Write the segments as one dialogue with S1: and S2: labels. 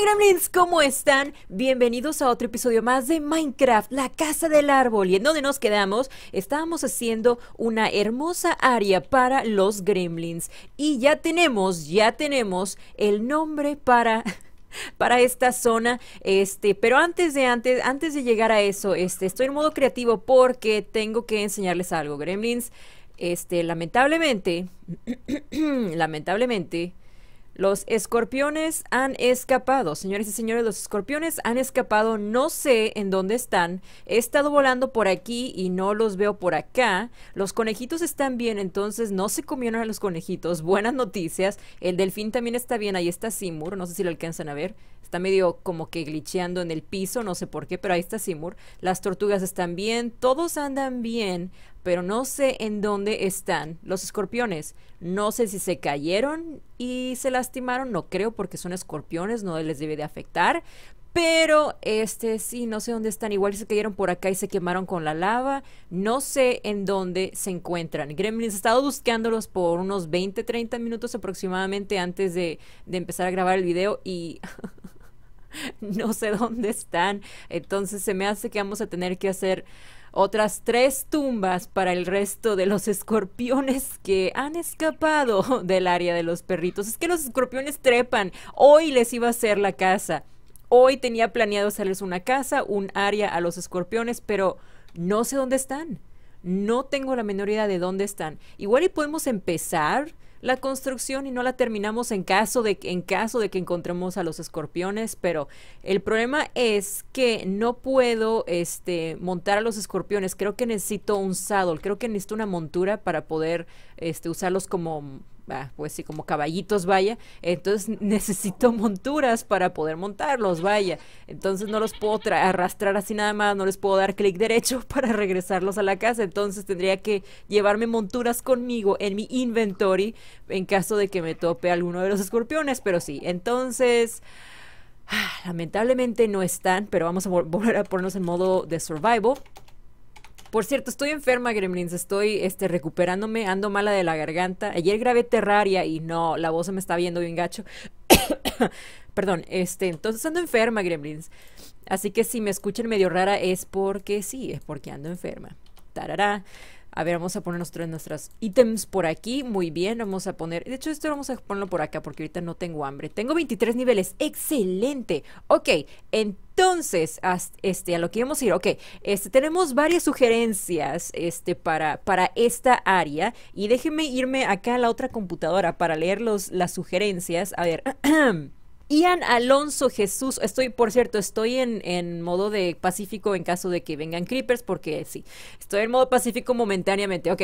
S1: gremlins? ¿Cómo están? Bienvenidos a otro episodio más de Minecraft, la casa del árbol. Y en donde nos quedamos, estábamos haciendo una hermosa área para los gremlins. Y ya tenemos, ya tenemos el nombre para... para esta zona, este, pero antes de antes, antes de llegar a eso, este, estoy en modo creativo porque tengo que enseñarles algo, gremlins. Este, lamentablemente, lamentablemente, los escorpiones han escapado. Señores y señores, los escorpiones han escapado. No sé en dónde están. He estado volando por aquí y no los veo por acá. Los conejitos están bien, entonces no se comieron a los conejitos. Buenas noticias. El delfín también está bien. Ahí está Simur. No sé si lo alcanzan a ver. Está medio como que glitcheando en el piso. No sé por qué, pero ahí está Simur. Las tortugas están bien. Todos andan bien pero no sé en dónde están los escorpiones. No sé si se cayeron y se lastimaron, no creo porque son escorpiones, no les debe de afectar. Pero este sí, no sé dónde están. Igual se cayeron por acá y se quemaron con la lava. No sé en dónde se encuentran. Gremlins he estado buscándolos por unos 20, 30 minutos aproximadamente antes de, de empezar a grabar el video y... no sé dónde están. Entonces se me hace que vamos a tener que hacer otras tres tumbas para el resto de los escorpiones que han escapado del área de los perritos. Es que los escorpiones trepan. Hoy les iba a hacer la casa. Hoy tenía planeado hacerles una casa, un área a los escorpiones, pero no sé dónde están. No tengo la menor idea de dónde están. Igual y podemos empezar la construcción y no la terminamos en caso de en caso de que encontremos a los escorpiones, pero el problema es que no puedo este montar a los escorpiones, creo que necesito un saddle, creo que necesito una montura para poder este usarlos como pues sí, como caballitos, vaya. Entonces necesito monturas para poder montarlos, vaya. Entonces no los puedo arrastrar así nada más, no les puedo dar clic derecho para regresarlos a la casa. Entonces tendría que llevarme monturas conmigo en mi inventory en caso de que me tope alguno de los escorpiones, pero sí. Entonces... Ah, lamentablemente no están, pero vamos a volver a ponernos en modo de survival. Por cierto, estoy enferma, Gremlins. Estoy este, recuperándome, ando mala de la garganta. Ayer grabé Terraria y no, la voz se me está viendo bien gacho. Perdón, este, entonces ando enferma, Gremlins. Así que si me escuchan medio rara es porque sí, es porque ando enferma. Tarará. A ver, vamos a poner nuestros, nuestros ítems por aquí. Muy bien, vamos a poner... De hecho, esto vamos a ponerlo por acá porque ahorita no tengo hambre. Tengo 23 niveles. ¡Excelente! Ok, entonces, a, este, a lo que íbamos a ir. Ok, este, tenemos varias sugerencias este, para, para esta área. Y déjenme irme acá a la otra computadora para leer las sugerencias. A ver... Ian Alonso Jesús, estoy, por cierto, estoy en, modo de pacífico en caso de que vengan creepers, porque sí, estoy en modo pacífico momentáneamente. Ok.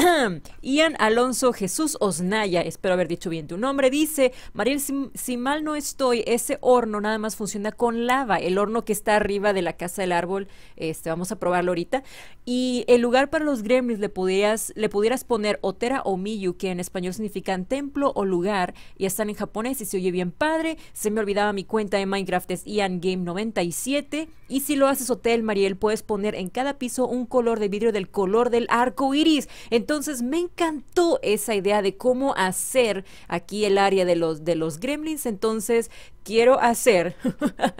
S1: Ian Alonso Jesús Osnaya, espero haber dicho bien tu nombre, dice, Mariel, si, mal no estoy, ese horno nada más funciona con lava, el horno que está arriba de la casa del árbol, este, vamos a probarlo ahorita. Y el lugar para los gremlins le pudieras, le pudieras poner Otera o Miyu, que en español significan templo o lugar, y están en japonés y se oye bien padre se me olvidaba mi cuenta de Minecraft es Game 97 Y si lo haces hotel, Mariel, puedes poner en cada piso un color de vidrio del color del arco iris. Entonces me encantó esa idea de cómo hacer aquí el área de los, de los gremlins. Entonces quiero hacer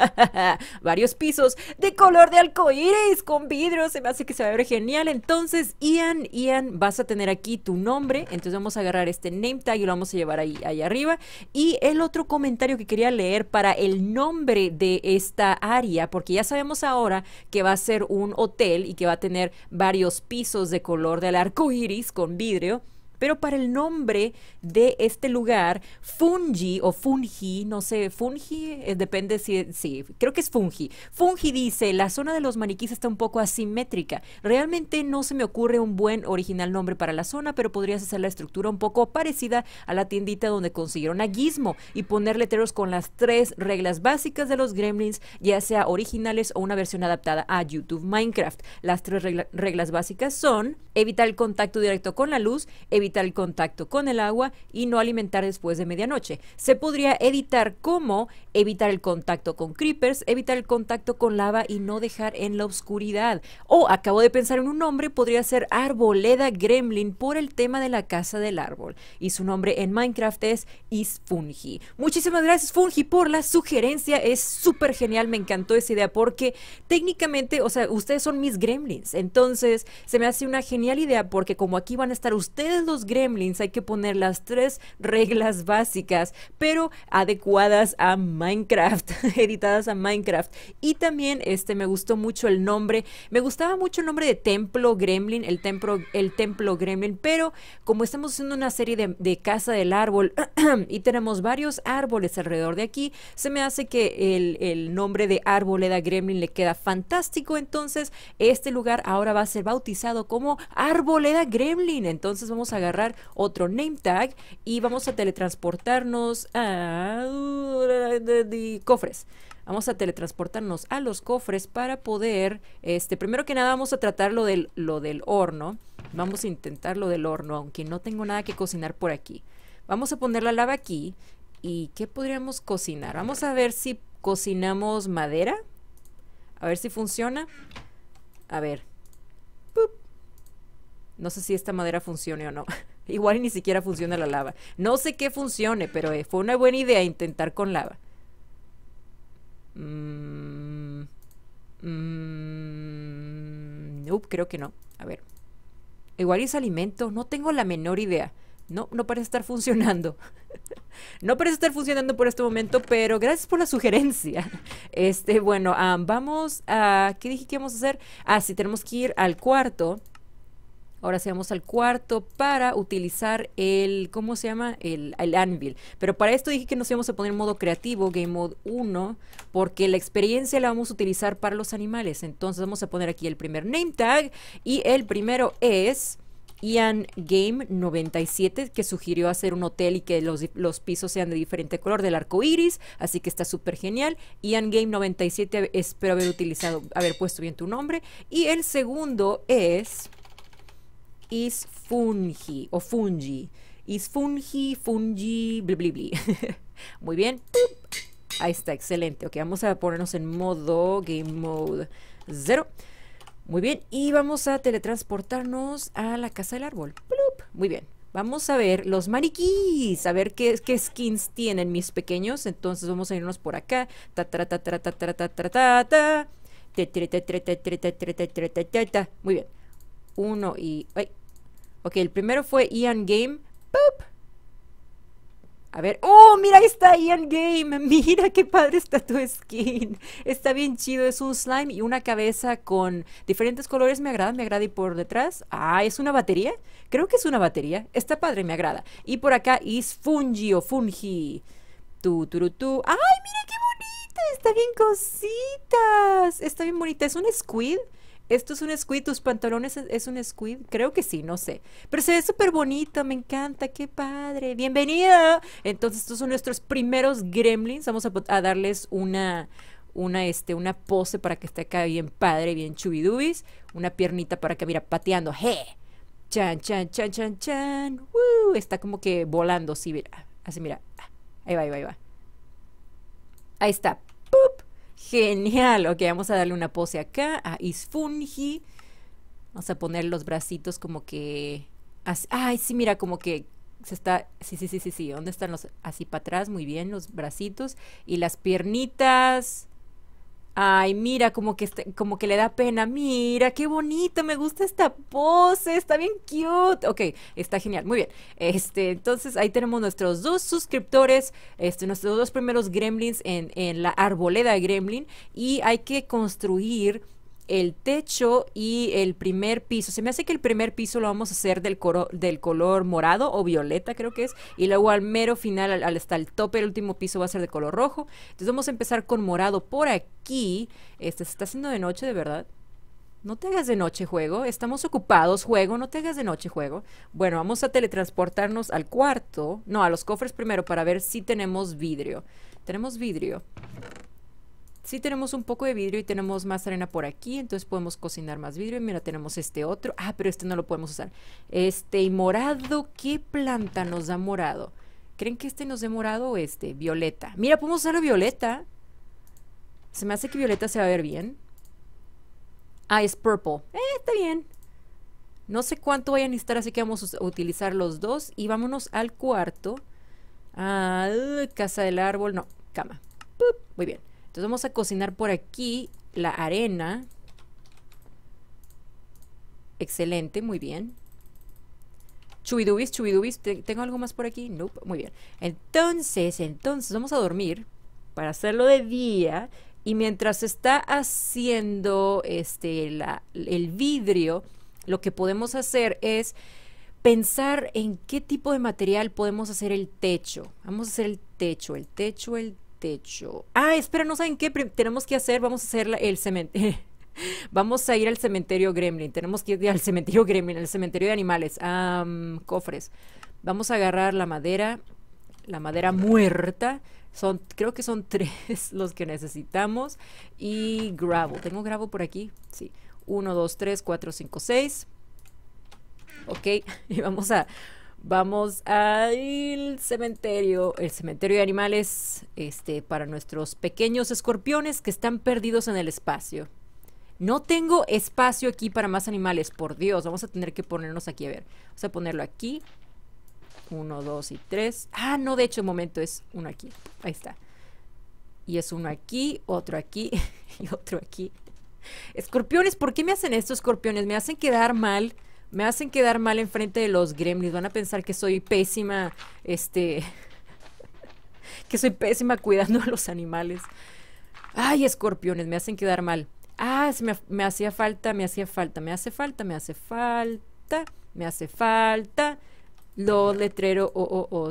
S1: varios pisos de color de arco iris con vidrio. Se me hace que se va a ver genial. Entonces, Ian, Ian, vas a tener aquí tu nombre. Entonces vamos a agarrar este name tag y lo vamos a llevar ahí, ahí arriba. Y el otro comentario que quería leer para el nombre de esta área, porque ya sabemos ahora que va a ser un hotel y que va a tener varios pisos de color del arco iris con vidrio. Pero para el nombre de este lugar, Fungi o Fungi, no sé, Fungi, eh, depende si, sí, creo que es Fungi. Fungi dice, la zona de los maniquís está un poco asimétrica. Realmente no se me ocurre un buen original nombre para la zona, pero podrías hacer la estructura un poco parecida a la tiendita donde consiguieron a Gizmo y poner letreros con las tres reglas básicas de los gremlins, ya sea originales o una versión adaptada a YouTube Minecraft. Las tres reglas básicas son evitar el contacto directo con la luz, evitar el contacto con el agua y no alimentar después de medianoche. Se podría editar como evitar el contacto con creepers, evitar el contacto con lava y no dejar en la oscuridad. O acabo de pensar en un nombre, podría ser arboleda gremlin por el tema de la casa del árbol. Y su nombre en Minecraft es Isfungi. Muchísimas gracias Funji por la sugerencia, es súper genial, me encantó esa idea porque técnicamente, o sea, ustedes son mis gremlins, entonces se me hace una genial idea porque como aquí van a estar ustedes los gremlins hay que poner las tres reglas básicas, pero adecuadas a Minecraft, editadas a Minecraft. Y también este me gustó mucho el nombre, me gustaba mucho el nombre de Templo Gremlin, el templo, el templo Gremlin, pero como estamos haciendo una serie de, de Casa del Árbol y tenemos varios árboles alrededor de aquí, se me hace que el, el nombre de Arboleda Gremlin le queda fantástico, entonces este lugar ahora va a ser bautizado como Arboleda Gremlin, entonces vamos a agarrar otro name tag y vamos a teletransportarnos a cofres. Vamos a teletransportarnos a los cofres para poder, este, primero que nada vamos a tratar lo del, lo del horno. Vamos a intentar lo del horno, aunque no tengo nada que cocinar por aquí. Vamos a poner la lava aquí. ¿Y qué podríamos cocinar? Vamos a ver si cocinamos madera. A ver si funciona. A ver, no sé si esta madera funcione o no. Igual ni siquiera funciona la lava. No sé qué funcione, pero eh, fue una buena idea intentar con lava. Mmm. creo que no. A ver. Igual es alimento. No tengo la menor idea. No, no parece estar funcionando. no parece estar funcionando por este momento, pero gracias por la sugerencia. Este, bueno, vamos a... ¿Qué dije que íbamos a hacer? Ah, sí, tenemos que ir al cuarto Ahora sí vamos al cuarto para utilizar el, ¿cómo se llama? El, anvil. Pero para esto dije que nos íbamos a poner en modo creativo, Game Mode 1, porque la experiencia la vamos a utilizar para los animales. Entonces vamos a poner aquí el primer name tag y el primero es... Ian Game 97, que sugirió hacer un hotel y que los, los, pisos sean de diferente color del arco iris, así que está súper genial. Ian Game 97, espero haber utilizado, haber puesto bien tu nombre. Y el segundo es is fungi o fungi. Is fungi, fungi, bli, bli, Muy bien. Ahí está, excelente. Ok, vamos a ponernos en modo Game Mode 0. Muy bien, y vamos a teletransportarnos a la casa del árbol. Muy bien. Vamos a ver los maniquís, a ver qué, skins tienen mis pequeños. Entonces vamos a irnos por acá. Muy bien uno y... Ay. Ok, el primero fue Ian Game. ¡Pup! A ver, ¡oh! Mira, ahí está Ian Game. Mira qué padre está tu skin. Está bien chido. Es un slime y una cabeza con diferentes colores. Me agrada, me agrada. Y por detrás, ah, es una batería. Creo que es una batería. Está padre, me agrada. Y por acá es Fungi o Fungi. Tu, ¡Ay, mira qué bonita! Está bien cositas. Está bien bonita. Es un squid esto es un squid, tus pantalones es, un squid, creo que sí, no sé. Pero se ve súper bonito, me encanta, qué padre, bienvenido. Entonces estos son nuestros primeros gremlins, vamos a, darles una, una, este, una pose para que esté acá bien padre, bien chubidubis, una piernita para que, mira, pateando, ¡je! Chan, chan, chan, chan, chan, está como que volando, sí, mira, así, mira, ahí va, ahí va, ahí va. Ahí está, Genial. Ok, vamos a darle una pose acá a Isfungi. Vamos a poner los bracitos como que... Ay, sí, mira, como que se está... Sí, sí, sí, sí, sí. ¿Dónde están los...? Así para atrás, muy bien, los bracitos. Y las piernitas Ay, mira, como que, este, como que le da pena. Mira, qué bonito, me gusta esta pose, está bien cute. Ok, está genial, muy bien. Este, entonces ahí tenemos nuestros dos suscriptores, este, nuestros dos primeros gremlins en, en la arboleda de gremlin. Y hay que construir el techo y el primer piso. Se me hace que el primer piso lo vamos a hacer del, del color morado o violeta, creo que es. Y luego al mero final, al, el tope, el último piso va a ser de color rojo. Entonces vamos a empezar con morado por aquí. Este se está haciendo de noche, de verdad. No te hagas de noche, juego. Estamos ocupados, juego. No te hagas de noche, juego. Bueno, vamos a teletransportarnos al cuarto. No, a los cofres primero para ver si tenemos vidrio. Tenemos vidrio. Sí tenemos un poco de vidrio y tenemos más arena por aquí, entonces podemos cocinar más vidrio. Mira, tenemos este otro. Ah, pero este no lo podemos usar. Este y morado, ¿qué planta nos da morado? ¿Creen que este nos dé morado o este? Violeta. Mira, podemos usar violeta. Se me hace que violeta se va a ver bien. Ah, es purple. Eh, está bien. No sé cuánto vayan a necesitar, así que vamos a utilizar los dos. Y vámonos al cuarto. Ah, casa del árbol. No, cama. muy bien. Entonces vamos a cocinar por aquí la arena. Excelente, muy bien. Chubidubis, chubidubis, ¿tengo algo más por aquí? No, muy bien. Entonces, entonces vamos a dormir para hacerlo de día y mientras se está haciendo este el vidrio, lo que podemos hacer es pensar en qué tipo de material podemos hacer el techo. Vamos a hacer el techo, el techo, el techo. Ah, espera, no saben qué tenemos que hacer. Vamos a hacer el cementerio. Vamos a ir al cementerio Gremlin. Tenemos que ir al cementerio Gremlin, al cementerio de animales. cofres. Vamos a agarrar la madera, la madera muerta. Son, creo que son tres los que necesitamos. Y grabo. ¿Tengo grabo por aquí? Sí. Uno, dos, tres, cuatro, cinco, seis. Ok. Y vamos a Vamos al cementerio, el cementerio de animales, este, para nuestros pequeños escorpiones que están perdidos en el espacio. No tengo espacio aquí para más animales, por Dios. Vamos a tener que ponernos aquí, a ver. Vamos a ponerlo aquí. Uno, dos y tres. Ah, no, de hecho, un momento, es uno aquí. Ahí está. Y es uno aquí, otro aquí y otro aquí. Escorpiones, ¿por qué me hacen esto, escorpiones? Me hacen quedar mal me hacen quedar mal enfrente de los gremlins. Van a pensar que soy pésima, este, que soy pésima cuidando a los animales. Ay, escorpiones, me hacen quedar mal. Ah, me, hacía falta, me hacía falta, me hace falta, me hace falta, me hace falta. Los letreros, o oh, oh,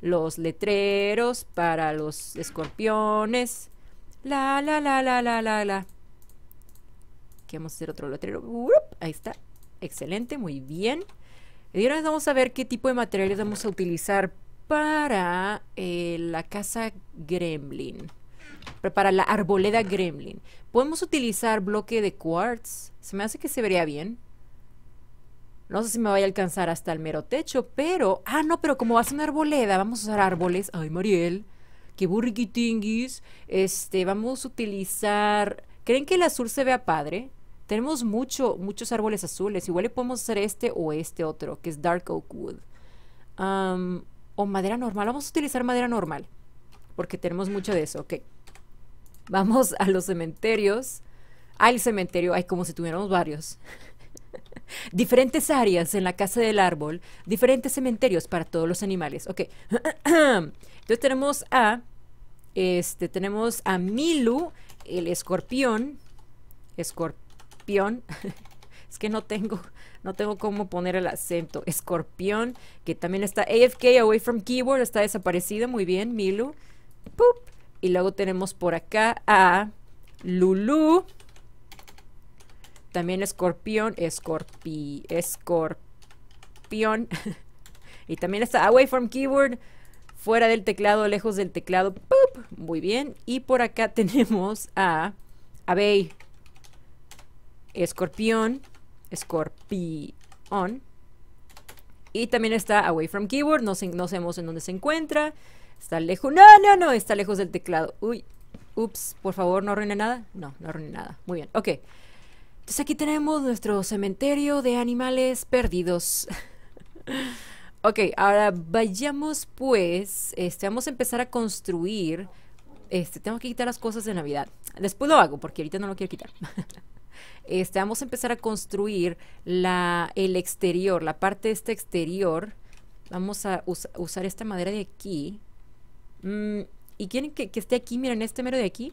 S1: Los letreros para los escorpiones. La, la, la, la, la, la, la. Aquí vamos a hacer otro letrero. Ahí está. Excelente, muy bien. Y ahora vamos a ver qué tipo de materiales vamos a utilizar para eh, la casa gremlin, para la arboleda gremlin. Podemos utilizar bloque de quartz, se me hace que se vería bien. No sé si me vaya a alcanzar hasta el mero techo, pero... Ah, no, pero como va a ser una arboleda, vamos a usar árboles. Ay, Mariel, qué burriquitinguis. Este, vamos a utilizar... ¿Creen que el azul se vea padre? Tenemos mucho, muchos árboles azules. Igual le podemos hacer este o este otro, que es Dark Oak Wood. o madera normal. Vamos a utilizar madera normal. Porque tenemos mucho de eso. Ok. Vamos a los cementerios. Al el cementerio. Ay, como si tuviéramos varios. diferentes áreas en la casa del árbol. Diferentes cementerios para todos los animales. Ok. Entonces tenemos a... Este, tenemos a Milu, el escorpión. Escorpión es que no tengo, no tengo cómo poner el acento. Escorpión, que también está AFK Away from Keyboard, está desaparecido. Muy bien, Milu. Y luego tenemos por acá a Lulu. También escorpión, escorpi, escorpión. y también está Away from Keyboard, fuera del teclado, lejos del teclado. Muy bien. Y por acá tenemos a Abey. Escorpión, Escorpión. Y también está Away from Keyboard, no, no sabemos en dónde se encuentra. Está lejos. No, no, no, está lejos del teclado. Uy, ups, por favor, no arruine nada. No, no arruine nada. Muy bien, ok. Entonces aquí tenemos nuestro cementerio de animales perdidos. ok, ahora vayamos pues, este, vamos a empezar a construir. Este, tengo que quitar las cosas de Navidad. Después lo hago porque ahorita no lo quiero quitar. Este, vamos a empezar a construir el exterior, la parte de este exterior. Vamos a usar esta madera de aquí. Mm, ¿Y quieren que, esté aquí? Miren, este mero de aquí.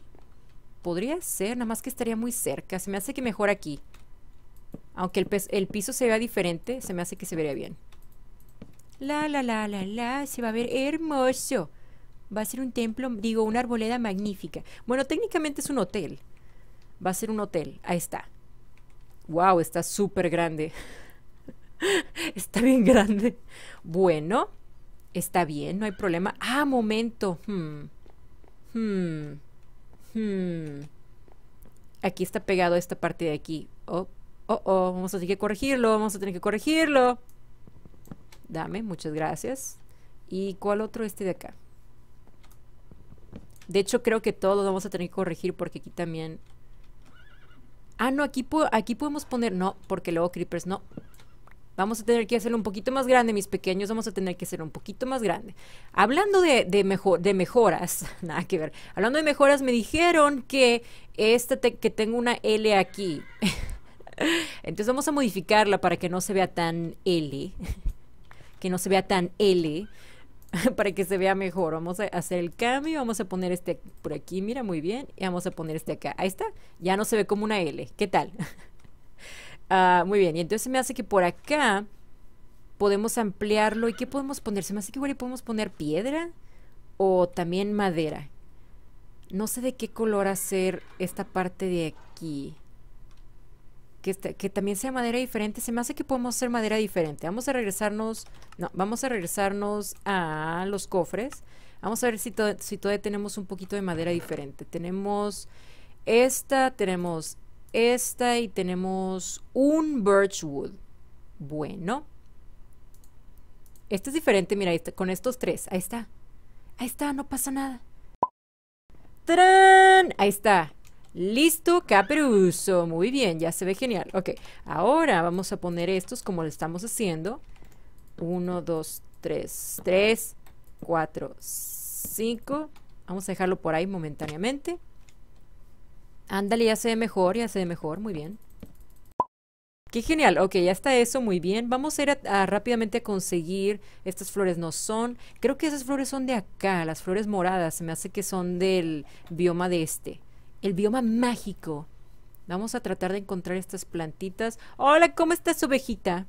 S1: Podría ser, nada más que estaría muy cerca. Se me hace que mejor aquí. Aunque el, el piso se vea diferente, se me hace que se vería bien. La, la, la, la, la, se va a ver hermoso. Va a ser un templo, digo, una arboleda magnífica. Bueno, técnicamente es un hotel. Va a ser un hotel. Ahí está. ¡Wow! Está súper grande. está bien grande. Bueno, está bien, no hay problema. Ah, momento. Hmm. Hmm. Hmm. Aquí está pegado esta parte de aquí. Oh, oh, oh. Vamos a tener que corregirlo. Vamos a tener que corregirlo. Dame, muchas gracias. ¿Y cuál otro este de acá? De hecho, creo que todos vamos a tener que corregir porque aquí también ah, no, aquí, aquí podemos poner, no, porque luego creepers no. Vamos a tener que hacerlo un poquito más grande, mis pequeños, vamos a tener que hacerlo un poquito más grande. Hablando de, mejoras, nada que ver, hablando de mejoras, me dijeron que, esta que tengo una L aquí. Entonces vamos a modificarla para que no se vea tan L, que no se vea tan L. para que se vea mejor. Vamos a hacer el cambio, vamos a poner este por aquí, mira, muy bien, y vamos a poner este acá. Ahí está, ya no se ve como una L, ¿qué tal? Ah, muy bien, y entonces me hace que por acá podemos ampliarlo. ¿Y qué podemos poner? Se me hace que igual podemos poner piedra o también madera. No sé de qué color hacer esta parte de aquí. Este, que, también sea madera diferente. Se me hace que podemos hacer madera diferente. Vamos a regresarnos, no, vamos a regresarnos a los cofres. Vamos a ver si, si todavía tenemos un poquito de madera diferente. Tenemos esta, tenemos esta y tenemos un birchwood. Bueno. esto es diferente, mira, con estos tres. Ahí está. Ahí está, no pasa nada. ¡Tarán! Ahí está. Listo, Caperuso. Muy bien, ya se ve genial. Ok, ahora vamos a poner estos como lo estamos haciendo. Uno, 2, tres, tres, cuatro, cinco Vamos a dejarlo por ahí momentáneamente. Ándale, ya se ve mejor, ya se ve mejor. Muy bien. Qué genial, ok, ya está eso, muy bien. Vamos a ir a, rápidamente a conseguir, estas flores no son, creo que esas flores son de acá, las flores moradas, se me hace que son del bioma de este el bioma mágico. Vamos a tratar de encontrar estas plantitas. Hola, ¿cómo está su ovejita?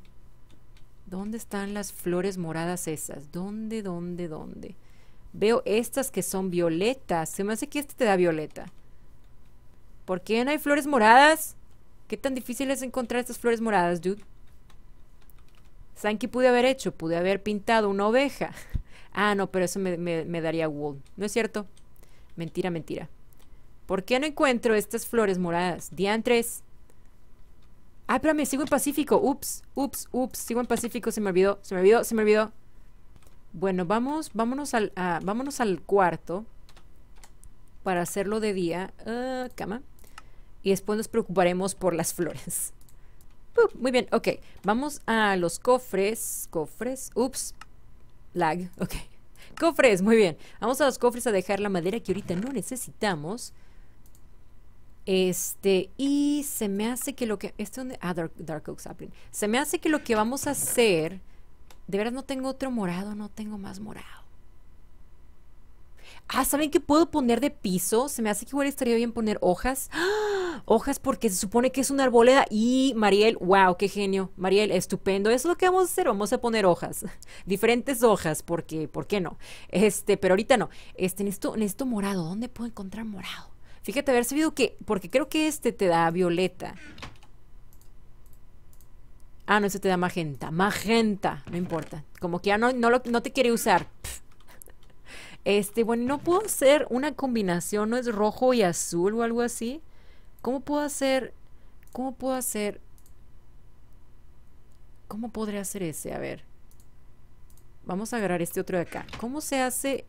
S1: ¿Dónde están las flores moradas esas? ¿Dónde, dónde, dónde? Veo estas que son violetas. Se me hace que este te da violeta. ¿Por qué no hay flores moradas? ¿Qué tan difícil es encontrar estas flores moradas, dude? ¿Saben qué pude haber hecho? Pude haber pintado una oveja. Ah, no, pero eso me, me daría wool. ¿No es cierto? Mentira, mentira. ¿Por qué no encuentro estas flores moradas? 3. Ah, espérame, sigo en Pacífico. Ups, ups, ups. Sigo en Pacífico, se me olvidó, se me olvidó, se me olvidó. Bueno, vamos, vámonos al, vámonos al cuarto para hacerlo de día. Ah, cama. Y después nos preocuparemos por las flores. muy bien, ok. Vamos a los cofres. Cofres. Ups. Lag, ok. Cofres, muy bien. Vamos a los cofres a dejar la madera que ahorita no necesitamos. Este, y se me hace que lo que. Este donde. Ah, Dark, Dark Oak Sapling. Se me hace que lo que vamos a hacer. De verdad no tengo otro morado, no tengo más morado. Ah, ¿saben qué puedo poner de piso? Se me hace que igual estaría bien poner hojas. Hojas porque se supone que es una arboleda. Y Mariel, wow, qué genio. Mariel, estupendo. Eso es lo que vamos a hacer. Vamos a poner hojas. Diferentes hojas, porque, ¿por qué no? Este, pero ahorita no. Este, en esto morado. ¿Dónde puedo encontrar morado? Fíjate haber sabido que, porque creo que este te da violeta. Ah, no, este te da magenta. Magenta, no importa. Como que ya no, no, te quiere usar. Este, bueno, no puedo hacer una combinación, ¿no es rojo y azul o algo así? ¿Cómo puedo hacer? ¿Cómo puedo hacer? ¿Cómo podría hacer ese? A ver. Vamos a agarrar este otro de acá. ¿Cómo se hace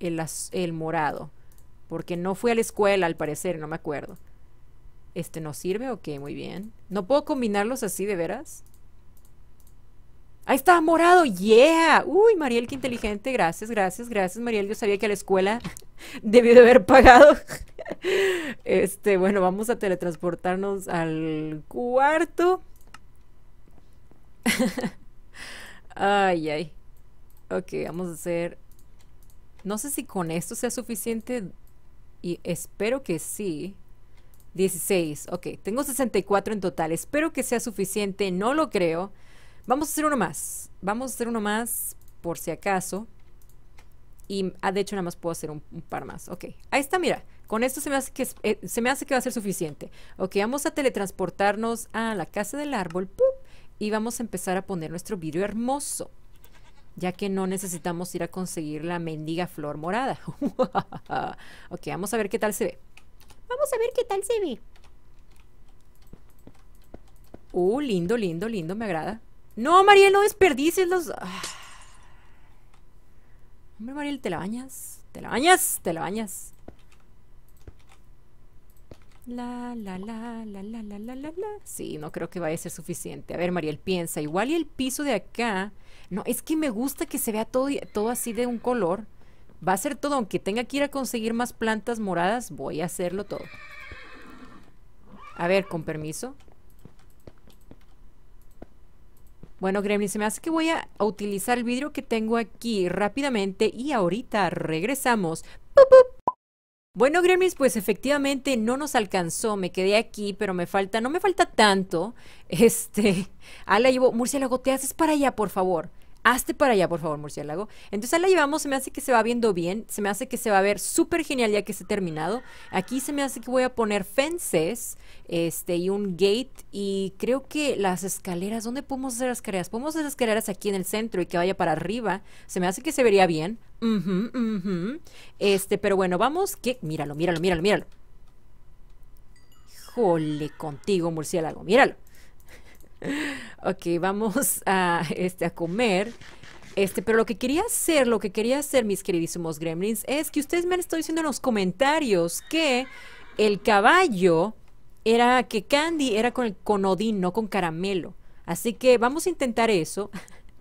S1: el, el morado? porque no fui a la escuela, al parecer, no me acuerdo. Este no sirve, ok, muy bien. ¿No puedo combinarlos así de veras? Ahí está, morado, yeah. Uy, Mariel, qué inteligente. Gracias, gracias, gracias, Mariel. Yo sabía que a la escuela debió de haber pagado. este, bueno, vamos a teletransportarnos al cuarto. ay, ay. Ok, vamos a hacer... No sé si con esto sea suficiente y espero que sí. 16, ok, tengo 64 en total, espero que sea suficiente, no lo creo. Vamos a hacer uno más, vamos a hacer uno más por si acaso. Y ah, de hecho nada más puedo hacer un, par más, ok. Ahí está, mira, con esto se me, hace que, eh, se me hace que va a ser suficiente. Ok, vamos a teletransportarnos a la casa del árbol, y vamos a empezar a poner nuestro vidrio hermoso ya que no necesitamos ir a conseguir la mendiga flor morada. ok, vamos a ver qué tal se ve. Vamos a ver qué tal se ve. Uh, lindo, lindo, lindo, me agrada. No, Mariel, no desperdices los... Ah. Hombre, Mariel, te la bañas, te la bañas, te la bañas. La, la, la, la, la, la, la, la, Sí, no creo que vaya a ser suficiente. A ver, Mariel, piensa. Igual y el piso de acá no, es que me gusta que se vea todo, así de un color. Va a ser todo, aunque tenga que ir a conseguir más plantas moradas, voy a hacerlo todo. A ver, con permiso. Bueno, Gremlin, se me hace que voy a utilizar el vidrio que tengo aquí rápidamente y ahorita regresamos. Bueno, Gremlins, pues efectivamente no nos alcanzó, me quedé aquí, pero me falta, no me falta tanto. Este, ala, llevo, Murciélago, te haces para allá, por favor hazte para allá, por favor, murciélago. Entonces ahí la llevamos, se me hace que se va viendo bien, se me hace que se va a ver súper genial ya que esté terminado. Aquí se me hace que voy a poner fences este, y un gate y creo que las escaleras, ¿dónde podemos hacer las escaleras? Podemos hacer las escaleras aquí en el centro y que vaya para arriba. Se me hace que se vería bien. Este, pero bueno, vamos que... Míralo, míralo, míralo, míralo. Jole contigo, murciélago, míralo. ok, vamos a, este, a comer. Este, pero lo que quería hacer, lo que quería hacer, mis queridísimos gremlins, es que ustedes me han estado diciendo en los comentarios que el caballo era que Candy era con, el, conodín no con caramelo. Así que vamos a intentar eso.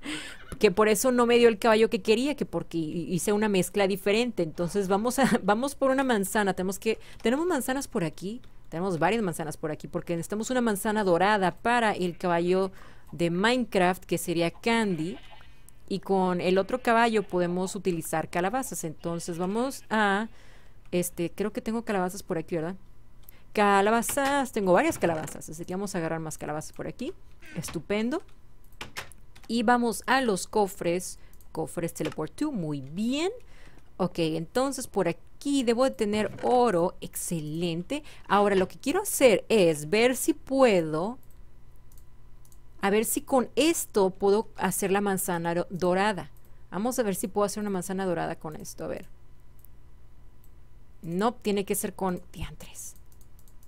S1: que por eso no me dio el caballo que quería, que porque hice una mezcla diferente. Entonces vamos a, vamos por una manzana. Tenemos que, tenemos manzanas por aquí. Tenemos varias manzanas por aquí porque necesitamos una manzana dorada para el caballo de Minecraft que sería Candy. Y con el otro caballo podemos utilizar calabazas. Entonces vamos a... Este, creo que tengo calabazas por aquí, ¿verdad? Calabazas, tengo varias calabazas, así que vamos a agarrar más calabazas por aquí. Estupendo. Y vamos a los cofres, cofres teleport 2, muy bien. Ok, entonces por aquí debo de tener oro. Excelente. Ahora lo que quiero hacer es ver si puedo... A ver si con esto puedo hacer la manzana dorada. Vamos a ver si puedo hacer una manzana dorada con esto. A ver. No, tiene que ser con diantres.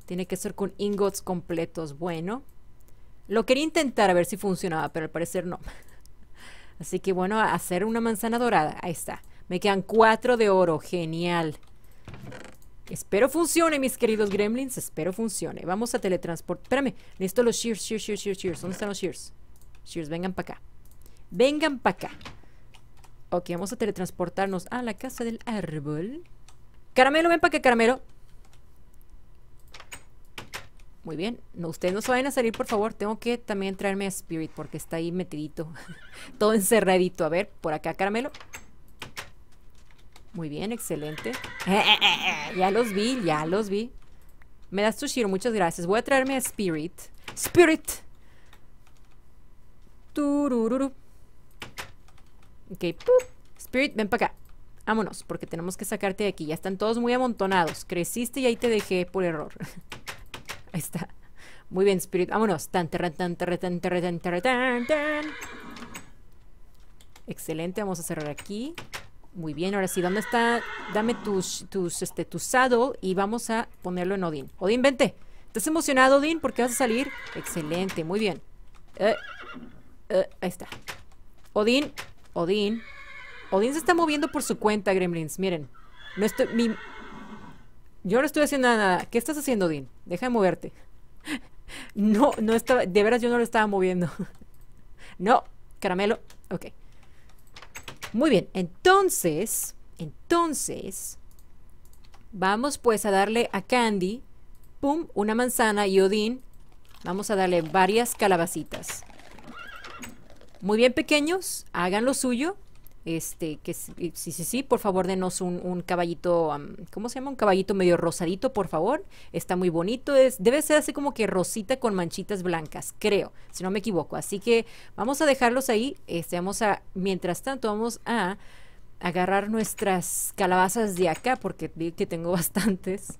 S1: Tiene que ser con ingots completos. Bueno. Lo quería intentar a ver si funcionaba, pero al parecer no. Así que bueno, hacer una manzana dorada. Ahí está. Me quedan cuatro de oro. Genial. Espero funcione, mis queridos gremlins. Espero funcione. Vamos a teletransportar. Espérame. Necesito los shears, shears, shears, shears, shears. ¿Dónde están los shears? Shears, vengan para acá. Vengan para acá. Ok, vamos a teletransportarnos a la casa del árbol. Caramelo, ven para acá, caramelo. Muy bien. No, ustedes no se vayan a salir, por favor. Tengo que también traerme a Spirit porque está ahí metidito. Todo encerradito. A ver, por acá, caramelo. Muy bien, excelente. ya los vi, ya los vi. Me das tu Shiro, muchas gracias. Voy a traerme a Spirit. ¡Spirit! Turururu. Ok, Spirit, ven para acá. Vámonos, porque tenemos que sacarte de aquí. Ya están todos muy amontonados. Creciste y ahí te dejé por error. ahí está. Muy bien, Spirit. Vámonos. Excelente, vamos a cerrar aquí. Muy bien, ahora sí, ¿dónde está? Dame tus, tus, este, tu saddle y vamos a ponerlo en Odín. Odin vente. ¿Estás emocionado, Odín? Porque vas a salir. Excelente, muy bien. Eh, eh, ahí está. Odín, Odín. Odin se está moviendo por su cuenta, Gremlins. Miren, no estoy... Yo no estoy haciendo nada. ¿Qué estás haciendo, Odin Deja de moverte. No, no estaba... De veras yo no lo estaba moviendo. no, caramelo. Ok. Muy bien, entonces, entonces, vamos pues a darle a Candy, pum, una manzana y Odín, vamos a darle varias calabacitas. Muy bien, pequeños, hagan lo suyo este que sí sí sí por favor denos un, caballito cómo se llama un caballito medio rosadito por favor está muy bonito es debe ser así como que rosita con manchitas blancas creo si no me equivoco así que vamos a dejarlos ahí este vamos a mientras tanto vamos a agarrar nuestras calabazas de acá porque vi que tengo bastantes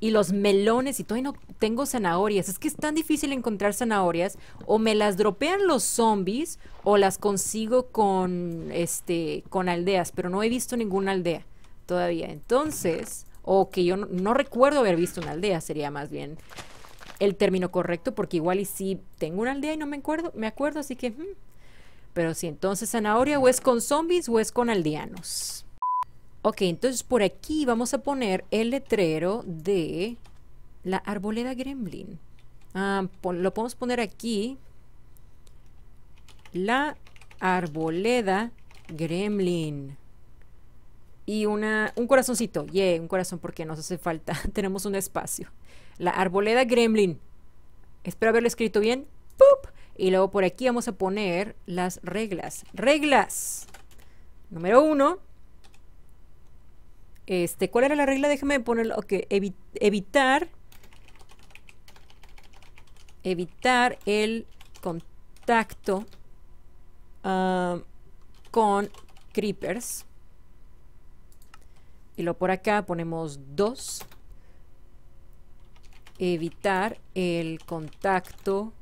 S1: y los melones y todavía no tengo zanahorias. Es que es tan difícil encontrar zanahorias. O me las dropean los zombies o las consigo con este con aldeas. Pero no he visto ninguna aldea todavía. Entonces, o que yo no, recuerdo haber visto una aldea, sería más bien el término correcto, porque igual y si tengo una aldea y no me acuerdo, me acuerdo, así que. Mm. Pero si sí, entonces zanahoria o es con zombies o es con aldeanos. Ok, entonces por aquí vamos a poner el letrero de la arboleda gremlin. Ah, lo podemos poner aquí. La arboleda gremlin. Y una, un corazoncito. Yeah, un corazón porque nos hace falta. Tenemos un espacio. La arboleda gremlin. Espero haberlo escrito bien. ¡Pup! Y luego por aquí vamos a poner las reglas. Reglas. Número uno este, ¿Cuál era la regla? Déjame ponerlo. Ok, evitar. Evitar el contacto ah, con creepers. Y lo por acá ponemos 2. Evitar el contacto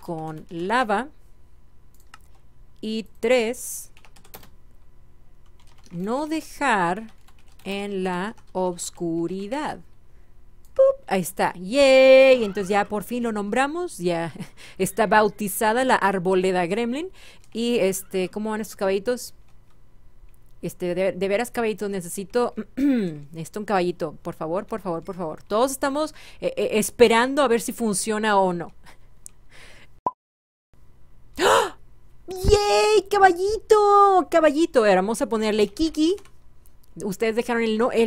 S1: con lava. Y 3. No dejar en la obscuridad. Ahí está. ¡Yay! Entonces ya por fin lo nombramos. Ya está bautizada la arboleda gremlin. Y este, ¿cómo van estos caballitos? Este, de, veras, caballitos necesito, necesito un caballito, por favor, por favor, por favor. Todos estamos eh, eh, esperando a ver si funciona o no. ¡Ah! ¡Yay! ¡Caballito! ¡Caballito! Ahora vamos a ponerle Kiki Ustedes dejaron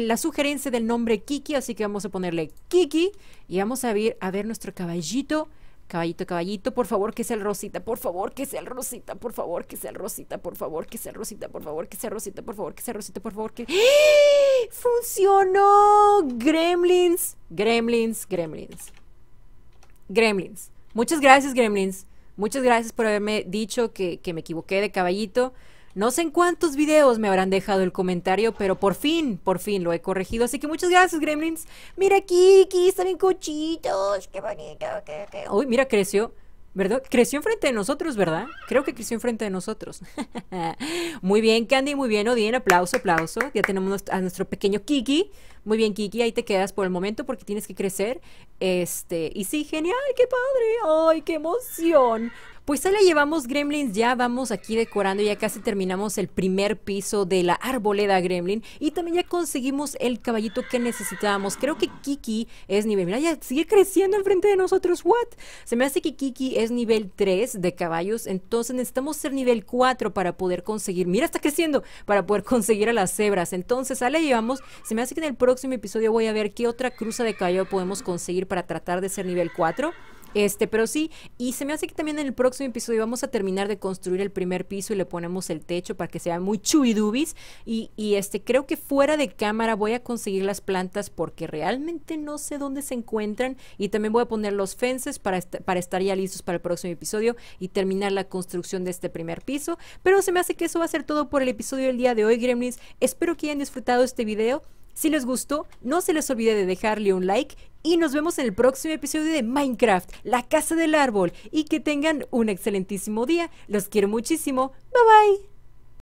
S1: la sugerencia del nombre Kiki, así que vamos a ponerle Kiki y vamos a ver, a ver nuestro caballito. Caballito, caballito, por favor que sea el Rosita, por favor que sea el Rosita, por favor que sea el Rosita, por favor que sea el Rosita, por favor que sea Rosita, por favor que sea Rosita, por favor que... ¡Ah! ¡Funcionó! Gremlins, gremlins, gremlins. Gremlins. Muchas gracias, gremlins. Muchas gracias por haberme dicho que, que me equivoqué de caballito. No sé en cuántos videos me habrán dejado el comentario, pero por fin, por fin lo he corregido. Así que muchas gracias, Gremlins. Mira Kiki, están en cochitos. Qué bonito. Qué, qué. Uy, mira, creció. ¿Verdad? Creció enfrente de nosotros, ¿verdad? Creo que creció enfrente de nosotros. muy bien, Candy, muy bien, Odín. aplauso, aplauso. Ya tenemos a nuestro pequeño Kiki. Muy bien, Kiki, ahí te quedas por el momento porque tienes que crecer. Este, y sí, genial, qué padre, ay, qué emoción. Pues ahí la llevamos, Gremlins. Ya vamos aquí decorando, ya casi terminamos el primer piso de la arboleda Gremlin. Y también ya conseguimos el caballito que necesitábamos. Creo que Kiki es nivel. Mira, ya sigue creciendo enfrente de nosotros. ¿What? Se me hace que Kiki es nivel 3 de caballos. Entonces necesitamos ser nivel 4 para poder conseguir. Mira, está creciendo. Para poder conseguir a las cebras. Entonces ahí la llevamos. Se me hace que en el próximo episodio voy a ver qué otra cruza de caballo podemos conseguir para tratar de ser nivel 4. Este, pero sí, y se me hace que también en el próximo episodio vamos a terminar de construir el primer piso y le ponemos el techo para que sea muy chubidubis. Y, y este, creo que fuera de cámara voy a conseguir las plantas porque realmente no sé dónde se encuentran. Y también voy a poner los fences para, para estar ya listos para el próximo episodio y terminar la construcción de este primer piso. Pero se me hace que eso va a ser todo por el episodio del día de hoy, Gremlins. Espero que hayan disfrutado este video. Si les gustó, no se les olvide de dejarle un like y nos vemos en el próximo episodio de Minecraft, la casa del árbol. Y que tengan un excelentísimo día. Los quiero muchísimo. Bye bye.